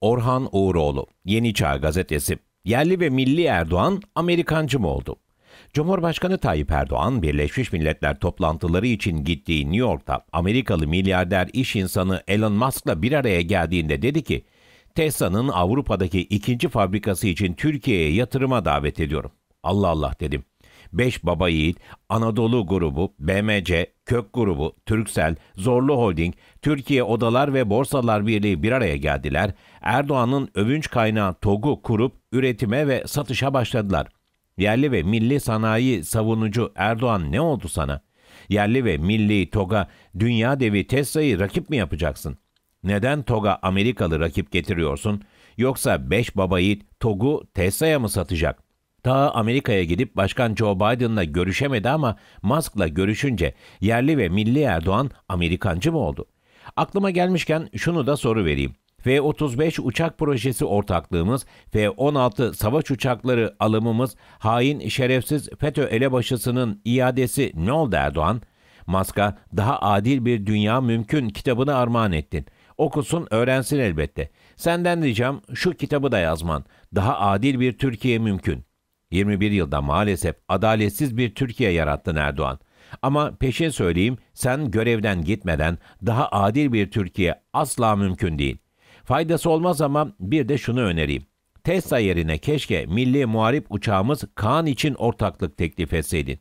Orhan Uğuroğlu, Yeni Çağ Gazetesi. Yerli ve milli Erdoğan, Amerikancı mı oldu? Cumhurbaşkanı Tayyip Erdoğan, Birleşmiş Milletler toplantıları için gittiği New York'ta Amerikalı milyarder iş insanı Elon Musk'la bir araya geldiğinde dedi ki, Tesla'nın Avrupa'daki ikinci fabrikası için Türkiye'ye yatırıma davet ediyorum. Allah Allah dedim. 5 Baba Yiğit, Anadolu Grubu, BMC, Kök Grubu, Türksel, Zorlu Holding, Türkiye Odalar ve Borsalar Birliği bir araya geldiler. Erdoğan'ın övünç kaynağı TOG'u kurup üretime ve satışa başladılar. Yerli ve milli sanayi savunucu Erdoğan ne oldu sana? Yerli ve milli TOG'a dünya devi Tesla'yı rakip mi yapacaksın? Neden TOG'a Amerikalı rakip getiriyorsun? Yoksa 5 baba yiğit TOG'u Tesla'ya mı satacak? Ta Amerika'ya gidip Başkan Joe Biden'la görüşemedi ama Musk'la görüşünce yerli ve milli Erdoğan Amerikancı mı oldu? Aklıma gelmişken şunu da soru vereyim. F-35 uçak projesi ortaklığımız, F-16 savaş uçakları alımımız, hain şerefsiz FETÖ elebaşısının iadesi ne oldu Erdoğan? Maska daha adil bir dünya mümkün kitabını armağan ettin. Okusun öğrensin elbette. Senden ricam şu kitabı da yazman. Daha adil bir Türkiye mümkün.'' 21 yılda maalesef adaletsiz bir Türkiye yarattın Erdoğan. Ama peşin söyleyeyim sen görevden gitmeden daha adil bir Türkiye asla mümkün değil. Faydası olmaz ama bir de şunu önereyim. Tesla yerine keşke milli muharip uçağımız Kaan için ortaklık teklif etseydin.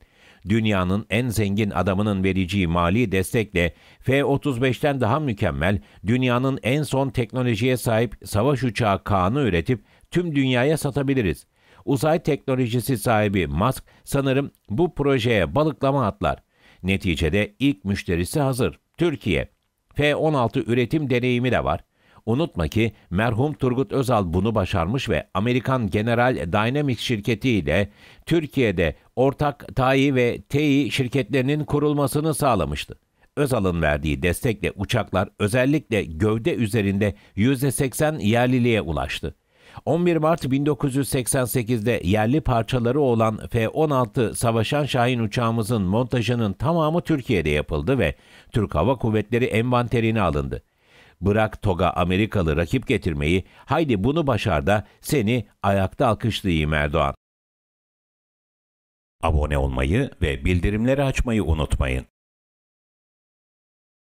Dünyanın en zengin adamının vereceği mali destekle F-35'ten daha mükemmel, dünyanın en son teknolojiye sahip savaş uçağı Kaan'ı üretip tüm dünyaya satabiliriz. Uzay teknolojisi sahibi Musk sanırım bu projeye balıklama atlar. Neticede ilk müşterisi hazır. Türkiye. F-16 üretim deneyimi de var. Unutma ki merhum Turgut Özal bunu başarmış ve Amerikan General Dynamics şirketi ile Türkiye'de ortak TAI ve TEİ şirketlerinin kurulmasını sağlamıştı. Özal'ın verdiği destekle uçaklar özellikle gövde üzerinde %80 yerliliğe ulaştı. 11 Mart 1988'de yerli parçaları olan F-16 Savaşan Şahin uçağımızın montajının tamamı Türkiye'de yapıldı ve Türk Hava Kuvvetleri envanterine alındı. Bırak TOG'a Amerikalı rakip getirmeyi, haydi bunu başar da seni ayakta alkışlayayım Erdoğan. Abone olmayı ve bildirimleri açmayı unutmayın.